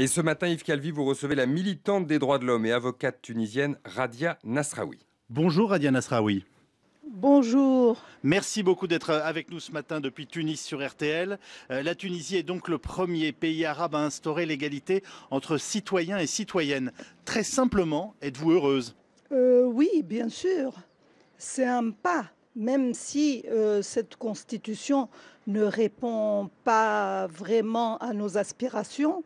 Et ce matin, Yves Calvi, vous recevez la militante des droits de l'homme et avocate tunisienne Radia Nasraoui. Bonjour Radia Nasraoui. Bonjour. Merci beaucoup d'être avec nous ce matin depuis Tunis sur RTL. Euh, la Tunisie est donc le premier pays arabe à instaurer l'égalité entre citoyens et citoyennes. Très simplement, êtes-vous heureuse euh, Oui, bien sûr. C'est un pas, même si euh, cette constitution ne répond pas vraiment à nos aspirations.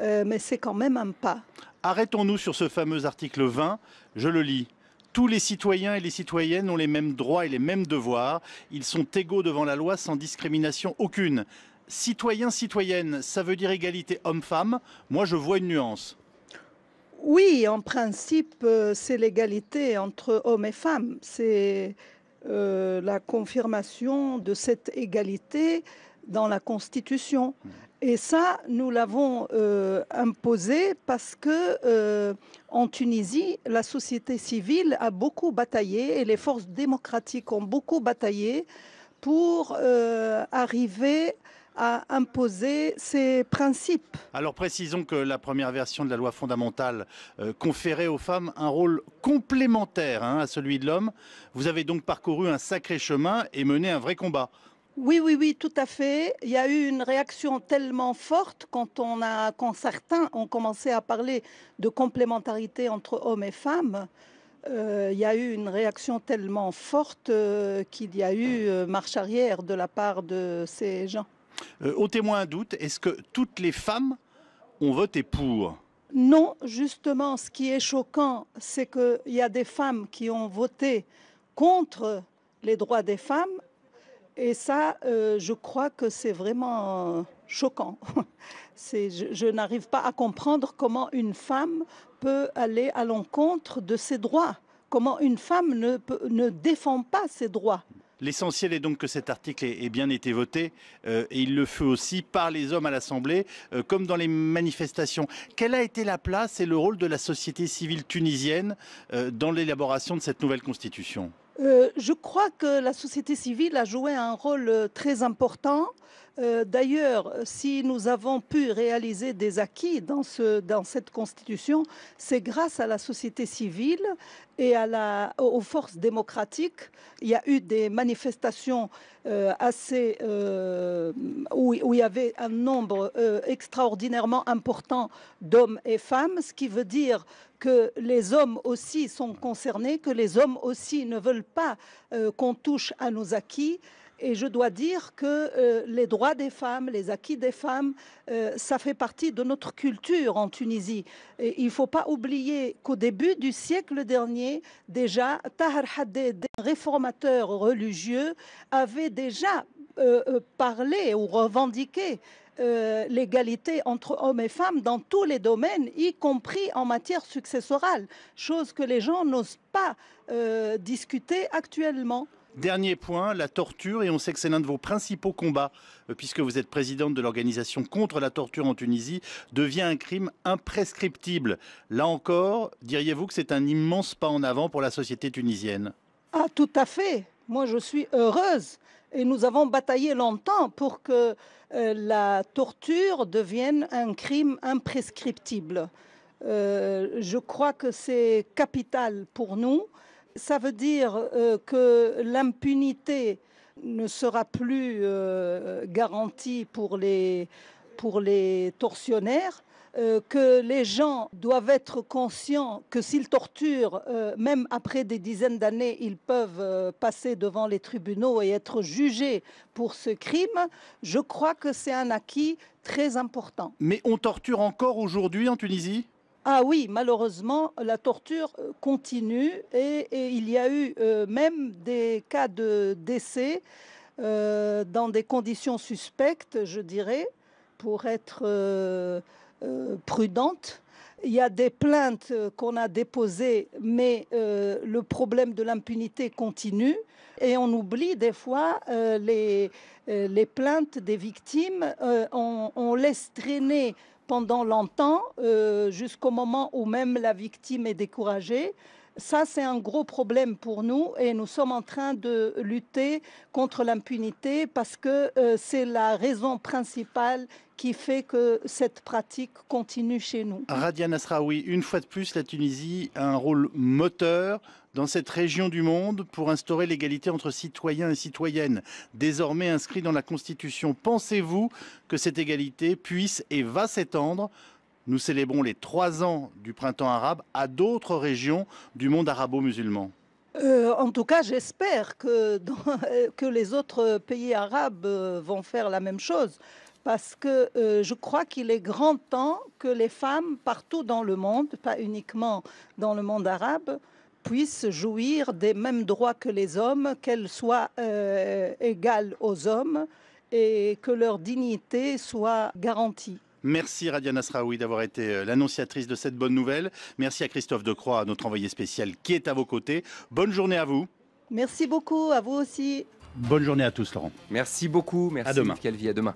Euh, mais c'est quand même un pas. Arrêtons-nous sur ce fameux article 20, je le lis. Tous les citoyens et les citoyennes ont les mêmes droits et les mêmes devoirs. Ils sont égaux devant la loi sans discrimination aucune. Citoyens, citoyennes, ça veut dire égalité homme-femme. Moi, je vois une nuance. Oui, en principe, euh, c'est l'égalité entre hommes et femmes. C'est euh, la confirmation de cette égalité dans la Constitution. Et ça, nous l'avons euh, imposé parce que euh, en Tunisie, la société civile a beaucoup bataillé et les forces démocratiques ont beaucoup bataillé pour euh, arriver à imposer ces principes. Alors précisons que la première version de la loi fondamentale conférait aux femmes un rôle complémentaire hein, à celui de l'homme. Vous avez donc parcouru un sacré chemin et mené un vrai combat. Oui, oui, oui, tout à fait. Il y a eu une réaction tellement forte quand, on a, quand certains ont commencé à parler de complémentarité entre hommes et femmes. Euh, il y a eu une réaction tellement forte euh, qu'il y a eu euh, marche arrière de la part de ces gens. au témoin doute, est-ce que toutes les femmes ont voté pour Non, justement, ce qui est choquant, c'est qu'il y a des femmes qui ont voté contre les droits des femmes et ça, euh, je crois que c'est vraiment euh, choquant. je, n'arrive pas à comprendre comment une femme peut aller à l'encontre de ses droits, comment une femme ne, défend pas ses droits. L'essentiel est donc que cet article ait bien été voté, euh, et il le fut aussi par les hommes à l'Assemblée, comme dans les manifestations. Quelle a été la place et le rôle de la société civile tunisienne dans l'élaboration de cette nouvelle constitution euh, je crois que la société civile a joué un rôle euh, très important euh, d'ailleurs, si nous avons pu réaliser des acquis dans, cette Constitution, c'est grâce à la société civile et aux forces démocratiques. Il y a eu des manifestations euh, assez euh, où, où, il y avait un nombre extraordinairement important d'hommes et femmes, ce qui veut dire que les hommes aussi sont concernés, que les hommes aussi ne veulent pas qu'on touche à nos acquis. Et je dois dire que euh, les droits des femmes, les acquis des femmes, euh, ça fait partie de notre culture en Tunisie. il ne faut pas oublier qu'au début du siècle dernier, déjà, Tahar Haddad, un réformateur religieux, avait déjà euh, parlé ou revendiqué l'égalité entre hommes et femmes dans tous les domaines, y compris en matière successorale, chose que les gens n'osent pas discuter actuellement. Dernier point, la torture, et on sait que c'est l'un de vos principaux combats, euh, puisque vous êtes présidente de l'organisation contre la torture en Tunisie, devient un crime imprescriptible. Là encore, diriez-vous que c'est un immense pas en avant pour la société tunisienne Ah, tout à fait. Moi, je suis heureuse. Et nous avons bataillé longtemps pour que euh, la torture devienne un crime imprescriptible. Euh, je crois que c'est capital pour nous ça veut dire euh, que l'impunité ne sera plus euh, garantie pour les, pour les tortionnaires. Euh, que les gens doivent être conscients que s'ils torturent, même après des dizaines d'années, ils peuvent passer devant les tribunaux et être jugés pour ce crime, je crois que c'est un acquis très important. Mais on torture encore aujourd'hui en Tunisie ah oui, malheureusement, la torture euh, continue et, il y a eu euh, même des cas de décès euh, dans des conditions suspectes, je dirais, pour être prudente. Il y a des plaintes qu'on a déposées, mais le problème de l'impunité continue et on oublie des fois les, plaintes des victimes. on laisse traîner pendant longtemps, euh, jusqu'au moment où même la victime est découragée. Ça, c'est un gros problème pour nous et nous sommes en train de lutter contre l'impunité parce que euh, c'est la raison principale qui fait que cette pratique continue chez nous. Radia Nasraoui, une fois de plus, la Tunisie a un rôle moteur dans cette région du monde pour instaurer l'égalité entre citoyens et citoyennes, désormais inscrit dans la Constitution. Pensez-vous que cette égalité puisse et va s'étendre nous célébrons les trois ans du printemps arabe à d'autres régions du monde arabo-musulman euh, en tout cas, j'espère que, euh, les autres pays arabes euh, vont faire la même chose, parce que je crois qu'il est grand temps que les femmes partout dans le monde, pas uniquement dans le monde arabe, puissent jouir des mêmes droits que les hommes, qu'elles soient égales aux hommes et que leur dignité soit garantie. Merci Radiana Sraoui d'avoir été euh, l'annonciatrice de cette bonne nouvelle. Merci à Christophe Decroix, notre envoyé spécial qui est à vos côtés. Bonne journée à vous. Merci beaucoup, à vous aussi. Bonne journée à tous, Laurent. Merci beaucoup. Merci, à demain. Calvi. À demain.